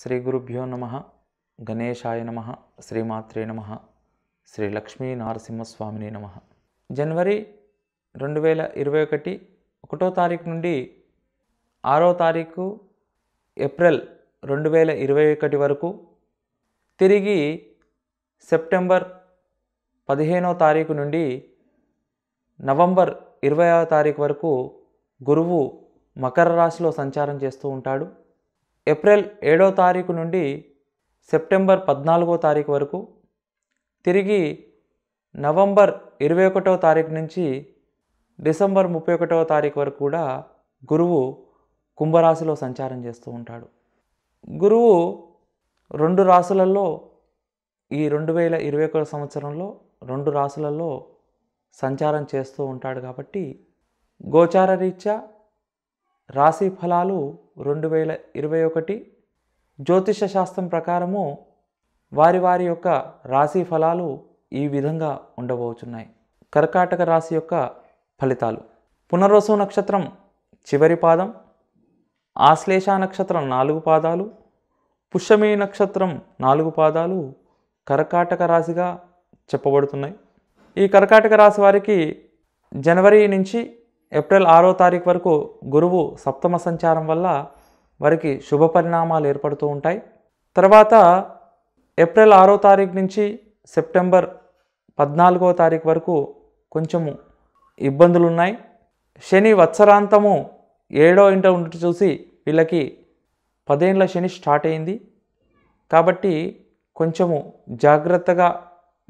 శ్రీ గురుభ్యో నమ గణేశాయ నమ శ్రీమాత్రే నమ శ్రీ లక్ష్మీ నారసింహస్వామిని నమ జనవరి రెండు వేల ఇరవై ఒకటి ఒకటో తారీఖు నుండి ఆరో తారీఖు ఏప్రిల్ రెండు వేల ఇరవై ఒకటి వరకు తిరిగి సెప్టెంబర్ పదిహేనో తారీఖు నుండి నవంబర్ ఇరవై తారీఖు వరకు గురువు మకర రాశిలో సంచారం చేస్తూ ఉంటాడు ఏప్రిల్ ఏడో తారీఖు నుండి సెప్టెంబర్ పద్నాలుగో తారీఖు వరకు తిరిగి నవంబర్ ఇరవై ఒకటో తారీఖు నుంచి డిసెంబర్ ముప్పై ఒకటో తారీఖు వరకు కూడా గురువు కుంభరాశిలో సంచారం చేస్తూ ఉంటాడు గురువు రెండు రాసులలో ఈ రెండు వేల ఇరవై ఒకటి సంవత్సరంలో రెండు రాసులలో సంచారం చేస్తూ ఉంటాడు కాబట్టి గోచార రీత్యా రాశి ఫలాలు రెండు వేల ఇరవై ఒకటి జ్యోతిష శాస్త్రం ప్రకారము వారి వారి యొక్క రాశి ఫలాలు ఈ విధంగా ఉండబోతున్నాయి కర్కాటక రాశి యొక్క ఫలితాలు పునర్వసు నక్షత్రం చివరి పాదం ఆశ్లేష నక్షత్రం నాలుగు పాదాలు పుష్యమి నక్షత్రం నాలుగు పాదాలు కర్కాటక రాశిగా చెప్పబడుతున్నాయి ఈ కర్కాటక రాశి వారికి జనవరి నుంచి ఏప్రిల్ ఆరో తారీఖు వరకు గురువు సప్తమ సంచారం వల్ల వారికి శుభ పరిణామాలు ఏర్పడుతూ ఉంటాయి తర్వాత ఏప్రిల్ ఆరో తారీఖు నుంచి సెప్టెంబర్ పద్నాలుగో తారీఖు వరకు కొంచెము ఇబ్బందులు ఉన్నాయి శని వత్సరాంతము ఏడో ఇంట ఉండి చూసి వీళ్ళకి పదేండ్ల శని స్టార్ట్ అయింది కాబట్టి కొంచెము జాగ్రత్తగా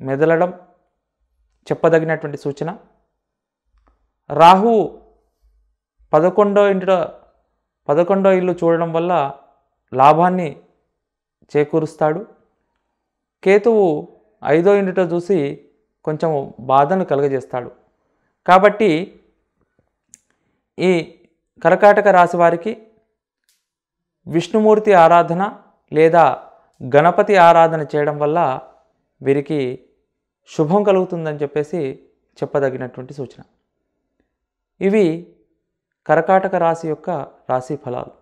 మెదలడం చెప్పదగినటువంటి సూచన రాహు పదకొండో ఇంటిలో పదకొండో ఇల్లు చూడడం వల్ల లాభాన్ని చేకూరుస్తాడు కేతువు ఐదో ఇంటితో చూసి కొంచెం బాధను కలుగజేస్తాడు కాబట్టి ఈ కరకాటక రాశి వారికి విష్ణుమూర్తి ఆరాధన లేదా గణపతి ఆరాధన చేయడం వల్ల వీరికి శుభం కలుగుతుందని చెప్పేసి చెప్పదగినటువంటి సూచన ఇవి కర్కాటక రాశి యొక్క రాశి ఫలాలు